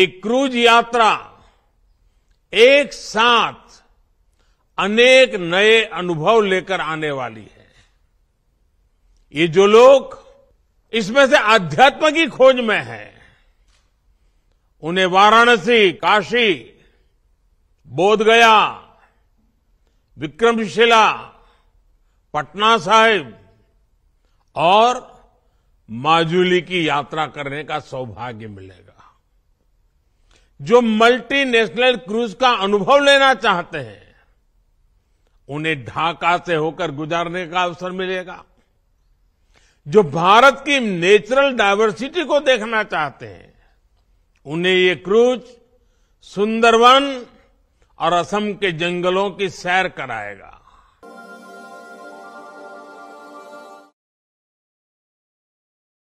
एक क्रूज यात्रा एक साथ अनेक नए अनुभव लेकर आने वाली है ये जो लोग इसमें से आध्यात्म की खोज में हैं उन्हें वाराणसी काशी बोधगया विक्रमशिला पटना साहिब और माजुली की यात्रा करने का सौभाग्य मिलेगा जो मल्टीनेशनल क्रूज का अनुभव लेना चाहते हैं उन्हें ढाका से होकर गुजारने का अवसर मिलेगा जो भारत की नेचुरल डायवर्सिटी को देखना चाहते हैं उन्हें ये क्रूज सुंदरवन और असम के जंगलों की सैर कराएगा